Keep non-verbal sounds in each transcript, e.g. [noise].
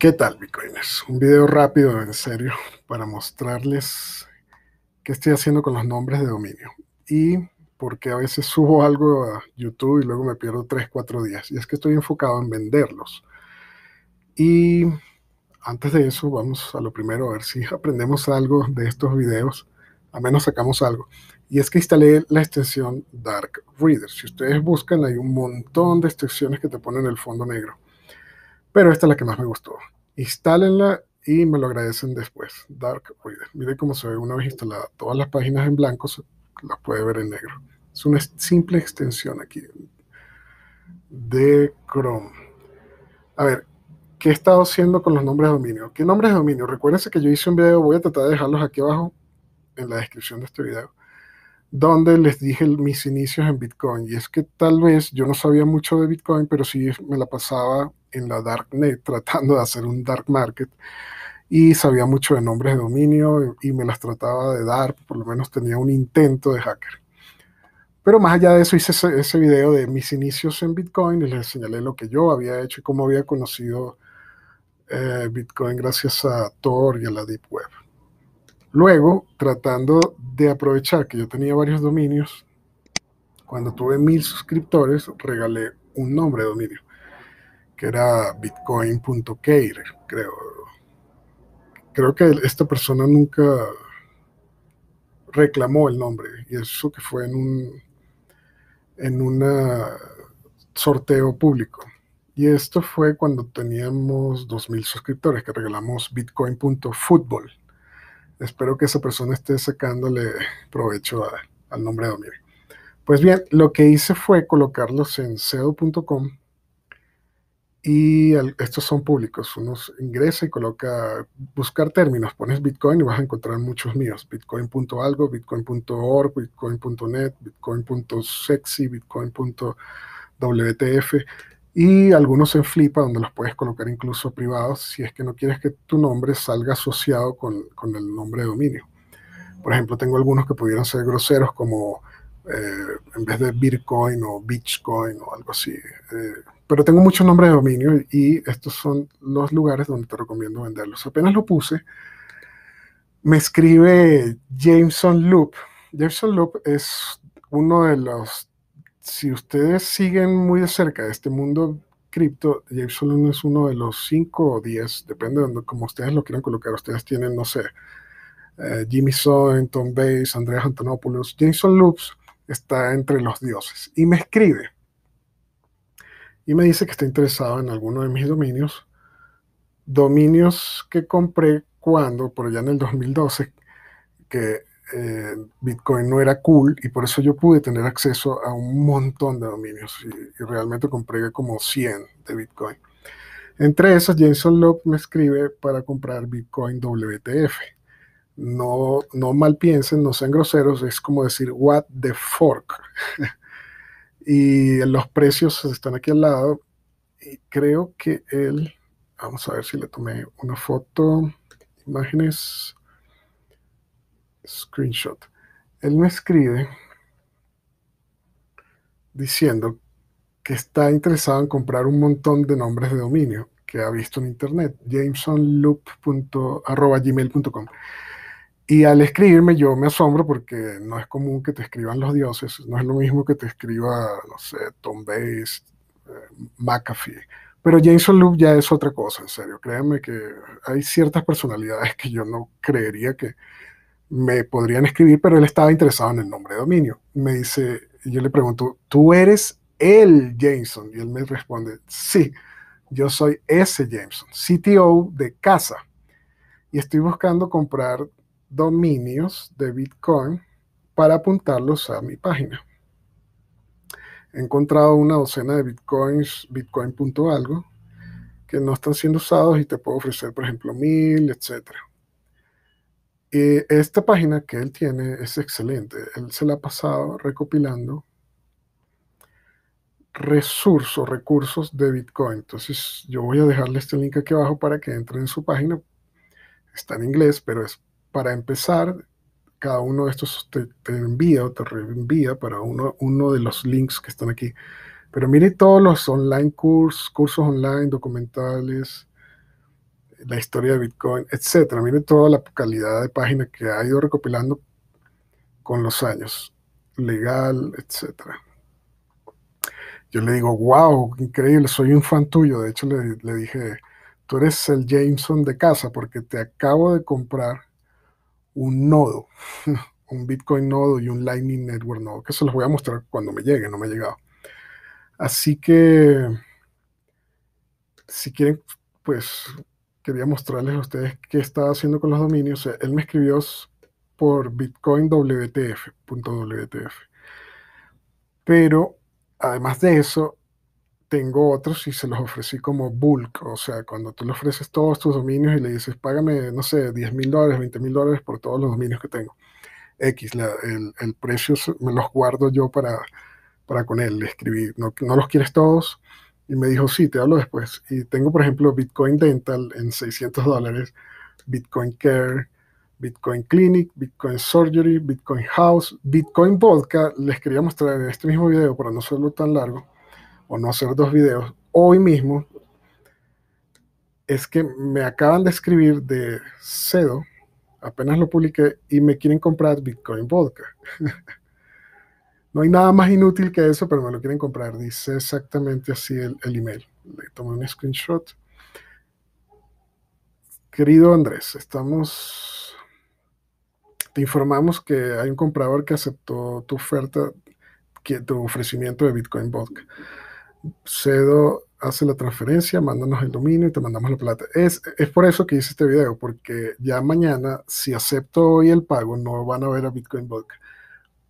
¿Qué tal, Bitcoiners? Un video rápido, en serio, para mostrarles qué estoy haciendo con los nombres de dominio. Y porque a veces subo [laughs] algo a YouTube y luego me pierdo 3, 4 días. Y es que estoy enfocado en venderlos. Y antes de eso, vamos a lo primero, a ver si [laughs] aprendemos algo de estos videos. A menos sacamos algo. Y es que instalé la extensión Dark Reader. Si ustedes buscan, hay un montón de extensiones que te ponen el fondo negro pero esta es la que más me gustó. Instálenla y me lo agradecen después. Dark Reader. Miren cómo se ve una vez instalada. Todas las páginas en blanco las puede ver en negro. Es una simple extensión aquí de Chrome. A ver, ¿qué he estado haciendo con los nombres de dominio? ¿Qué nombres de dominio? Recuérdense que yo hice un video, voy a tratar de dejarlos aquí abajo en la descripción de este video, donde les dije mis inicios en Bitcoin. Y es que tal vez yo no sabía mucho de Bitcoin, pero sí me la pasaba en la Darknet [laughs] tratando de hacer un dark market y sabía mucho de nombres de dominio y me las trataba de dar, por lo menos tenía un intento de hacker. Pero más allá de eso hice ese, video de mis inicios en Bitcoin y les señalé lo que yo había hecho y cómo había conocido eh, Bitcoin gracias a Tor y a la Deep Web. Luego, tratando de aprovechar que yo tenía varios dominios, cuando tuve mil suscriptores, regalé un nombre de dominio que era bitcoin.care, creo. Creo que esta persona nunca reclamó el nombre y eso que fue en un en sorteo público. Y esto fue cuando teníamos 2.000 suscriptores que regalamos bitcoin.football. Espero que esa persona esté sacándole provecho al nombre de dominio. Pues bien, lo que hice fue colocarlos en seo.com y estos son públicos. Uno ingresa y coloca, buscar términos, pones Bitcoin y vas a encontrar muchos míos. Bitcoin.algo, Bitcoin.org, Bitcoin.net, Bitcoin.sexy, Bitcoin.wtf y algunos en Flipa donde los puedes colocar incluso privados si es que no quieres que tu nombre salga asociado con, el nombre de dominio. Por ejemplo, tengo algunos que pudieran ser groseros como eh, en vez de Bitcoin o Bitcoin o algo así. Eh, pero tengo muchos nombres de dominio y estos son los lugares donde te recomiendo venderlos. Apenas lo puse, me escribe Jameson Loop. Jameson Loop es uno de los, si ustedes siguen muy de cerca este mundo cripto, Jameson Loop es uno de los 5 o 10, depende de cómo ustedes lo quieran colocar. Ustedes tienen, no sé, eh, Jimmy Tom Bates, Andreas Antonopoulos. Jameson Loops está entre los dioses y me escribe y me dice que está interesado en alguno de mis dominios. Dominios que compré cuando, por allá en el 2012, que eh, Bitcoin no era cool y por eso yo pude tener acceso a un montón de dominios y, realmente compré como 100 de Bitcoin. Entre esos, Jason Locke me escribe para comprar Bitcoin WTF. No, no mal piensen, no sean groseros, es como decir, what the fork. [laughs] Y los precios están aquí al lado. Y creo que él, vamos a ver si le tomé una foto, imágenes, screenshot. Él me escribe diciendo que está interesado en comprar un montón de nombres de dominio que ha visto en internet, jamesonloop.gmail.com. Y al escribirme yo me asombro porque no es común que te escriban los dioses, no es lo mismo que te escriba, no sé, Tom Bates, eh, McAfee. Pero Jason Loop ya es otra cosa, en serio. Créanme que hay ciertas personalidades que yo no creería que me podrían escribir, pero él estaba interesado en el nombre de dominio. Me dice, yo le pregunto, ¿tú eres el Jameson? Y él me responde, sí, yo soy ese Jameson, CTO de casa. Y estoy buscando comprar dominios de Bitcoin para apuntarlos a mi página. He encontrado una docena de Bitcoins, bitcoin.algo que no están siendo usados y te puedo ofrecer, por ejemplo, mil, etc. Y esta página que él tiene es excelente. Él se la ha pasado recopilando recursos, recursos de Bitcoin. Entonces yo voy a dejarle este link aquí abajo para que entren en su página. Está en inglés, pero es para empezar, cada uno de estos te, envía o te reenvía para uno, de los links que están aquí. Pero mire todos los online cursos, cursos online, documentales, la historia de Bitcoin, etcétera. Mire toda la calidad de página que ha ido recopilando con los años, legal, etcétera. Yo le digo, wow, increíble, soy un fan tuyo. De hecho, le dije, tú eres el Jameson de casa porque te acabo de comprar un nodo, [laughs] un Bitcoin nodo y un Lightning Network nodo, que se los voy a mostrar cuando me llegue, no me ha llegado. Así que, si quieren, pues quería mostrarles a ustedes qué estaba haciendo con los dominios. él me escribió por Bitcoin WTF, .wtf. Pero además de eso, tengo otros y se los ofrecí como bulk, o sea, cuando tú le ofreces todos tus dominios y le dices, págame, no sé, 10 mil dólares, 20 mil dólares por todos los dominios que tengo. X, el, precio me los guardo yo para, para con él. Le escribí, no, no, los quieres todos? Y me dijo, sí, te hablo después. Y tengo, por ejemplo, Bitcoin Dental en 600 dólares, Bitcoin Care, Bitcoin Clinic, Bitcoin Surgery, Bitcoin House, Bitcoin Vodka. Les quería mostrar en este mismo video, para no serlo tan largo o no hacer dos videos hoy mismo es que me acaban de escribir de cedo, apenas lo publiqué, y me quieren comprar Bitcoin Vodka. [laughs] no hay nada más inútil que eso, pero me lo quieren comprar. Dice exactamente así el, email. Le tomo un screenshot. Querido Andrés, estamos. Te informamos que hay un comprador que aceptó tu oferta, tu ofrecimiento de Bitcoin Vodka. Cedo hace la transferencia, mándanos el dominio y te mandamos la plata. Es, por eso que hice este video, porque ya mañana, si acepto hoy el pago, no van a ver a Bitcoin Bulk.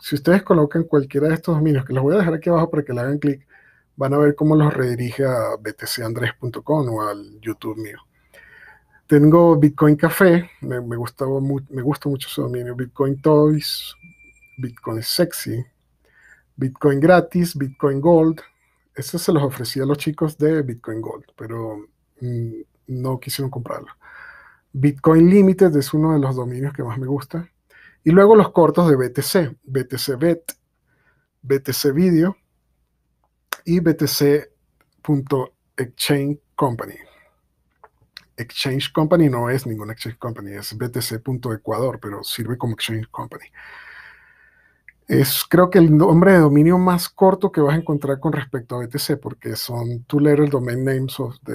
Si ustedes colocan cualquiera de estos dominios, que los voy a dejar aquí abajo para que le hagan clic, van a ver cómo los redirige a btcandres.com o al YouTube mío. Tengo Bitcoin Café, me, me gusta mucho su dominio, Bitcoin Toys, Bitcoin Sexy, Bitcoin Gratis, Bitcoin Gold, eso se los ofrecí a los chicos de Bitcoin Gold, pero mm, no quisieron comprarlo. Bitcoin Limited es uno de los dominios que más me gusta. Y luego los cortos de BTC, BTC Bet, BTC Video y BTC.exchange Company. Exchange Company no es ninguna Exchange Company, es BTC.ecuador, pero sirve como Exchange Company es creo que el nombre de dominio más corto que vas a encontrar con respecto a BTC, porque son two el domain names of de,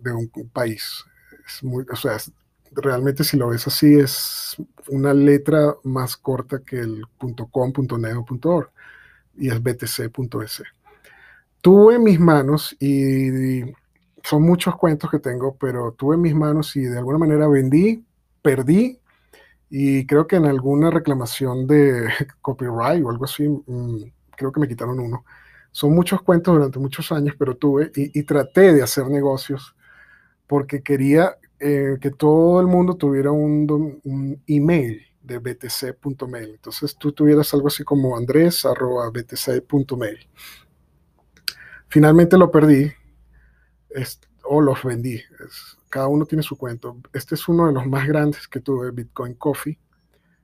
de, un país. Es muy, o sea, realmente si lo ves así, es una letra más corta que el .com, y es btc.es. Tuve en mis manos, y, y son muchos cuentos que tengo, pero tuve en mis manos y de alguna manera vendí, perdí y creo que en alguna reclamación de [laughs] copyright o algo así, mm, creo que me quitaron uno. Son muchos cuentos durante muchos años, pero tuve y, traté de hacer negocios porque quería eh, que todo el mundo tuviera un, email de btc.mail. Entonces tú tuvieras algo así como andres.btc.mail. Finalmente lo perdí o los vendí cada uno tiene su cuento. Este es uno de los más grandes que tuve, Bitcoin Coffee,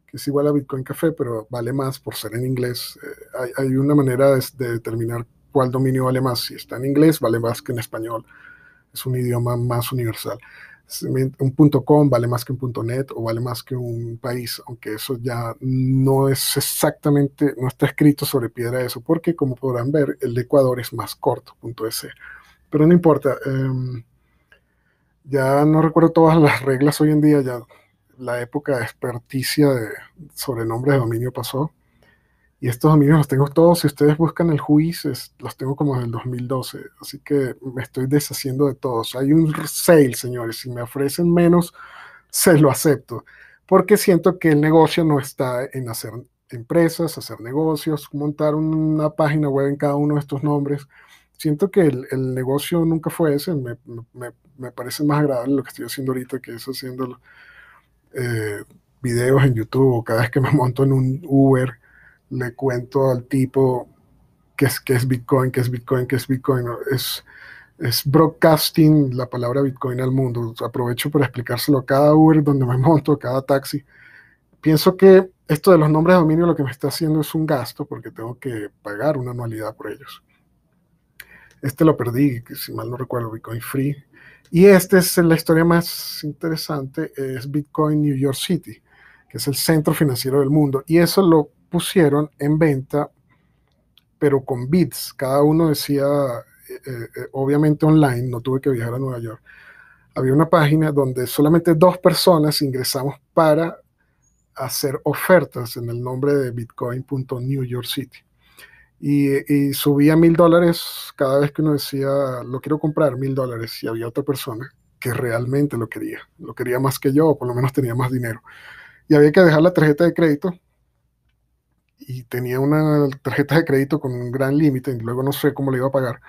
que es igual a Bitcoin Café, pero vale más por ser en inglés. Eh, hay, una manera de, determinar cuál dominio vale más. Si está en inglés, vale más que en español. Es un idioma más universal. Un .com vale más que un .net o vale más que un país, aunque eso ya no es exactamente, no está escrito sobre piedra eso, porque como podrán ver, el de Ecuador es más corto, punto Pero no importa. Em, ya no recuerdo todas las reglas hoy en día, ya la época de experticia de sobrenombres de dominio pasó. Y estos dominios los tengo todos. Si ustedes buscan el juicio los tengo como del 2012. Así que me estoy deshaciendo de todos. Hay un sale, señores. Si me ofrecen menos, se lo acepto. Porque siento que el negocio no está en hacer empresas, hacer negocios, montar una página web en cada uno de estos nombres. Siento que el, negocio nunca fue ese. me, me parece más agradable lo que estoy haciendo ahorita que es haciendo eh, videos en YouTube. O cada vez que me monto en un Uber, le cuento al tipo qué es, es Bitcoin, qué es Bitcoin, qué es Bitcoin. Es, es broadcasting la palabra Bitcoin al mundo. Aprovecho para explicárselo a cada Uber donde me [laughs] monto, cada taxi. Pienso que esto de los nombres de dominio lo que me está haciendo es un gasto porque tengo que pagar una anualidad por ellos. Este lo perdí, si mal no recuerdo, Bitcoin Free. Y esta es la historia más interesante, es Bitcoin New York City, que es el centro financiero del mundo. Y eso lo pusieron en venta, pero con bits. Cada uno decía, eh, eh, eh, obviamente online, no tuve que viajar a Nueva York. Había una página donde solamente dos personas ingresamos para hacer ofertas en el nombre de New york city y, subía mil dólares cada vez que uno decía, lo quiero comprar, mil dólares, y había otra persona que realmente lo quería, lo quería más que yo, o por lo menos tenía más dinero. Y había que dejar la tarjeta de crédito, y tenía una tarjeta de crédito con un gran límite, y luego no sé cómo le iba a pagar.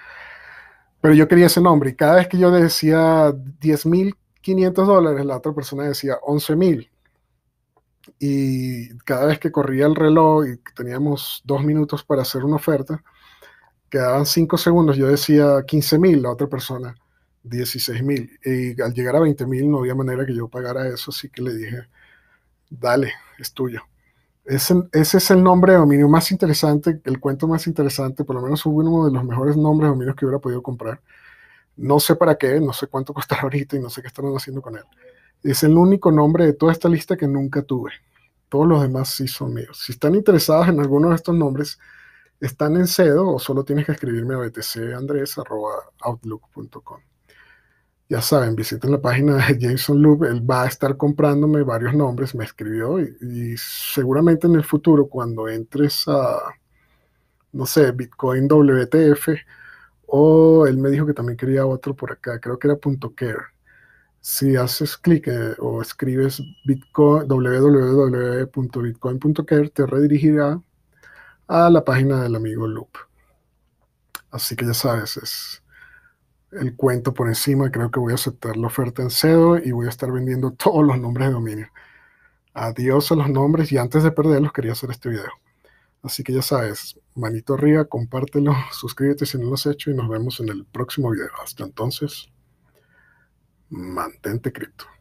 Pero yo quería ese nombre, y cada vez que yo decía mil 10.500 dólares, la otra persona decía mil y cada vez que corría el reloj y teníamos dos minutos para hacer una oferta, quedaban cinco segundos, yo decía 15 mil, la otra persona 16 mil. Y al llegar a 20 mil no había manera que yo pagara eso, así que le dije, dale, es tuyo. Ese, es el nombre de dominio más interesante, el cuento más interesante, por lo menos fue uno de los mejores nombres de dominios que hubiera podido comprar. No sé para qué, no sé cuánto [laughs] costará ahorita y no sé qué estarán haciendo con él. Es el único nombre de toda esta lista que nunca tuve. Todos los demás sí son míos. Si están interesados en alguno de estos nombres, están en cedo o solo tienes que escribirme a btcandres.outlook.com. Ya saben, visiten la página de [laughs] Jason Loop, él va a estar comprándome varios nombres, me escribió y, seguramente en el futuro cuando entres a, no sé, Bitcoin WTF, o él me dijo que también quería otro por acá, creo que era .care si haces clic eh, o escribes Bitcoin, te redirigirá a la página del amigo Loop. Así que ya sabes, es el cuento por encima. Creo que voy a aceptar la oferta en cedo y voy a estar vendiendo [laughs] todos los nombres de dominio. Adiós a los nombres y antes de perderlos quería hacer este video. Así que ya sabes, manito arriba, compártelo, [laughs] suscríbete si no lo has hecho y nos vemos en el próximo video. Hasta entonces mantente cripto.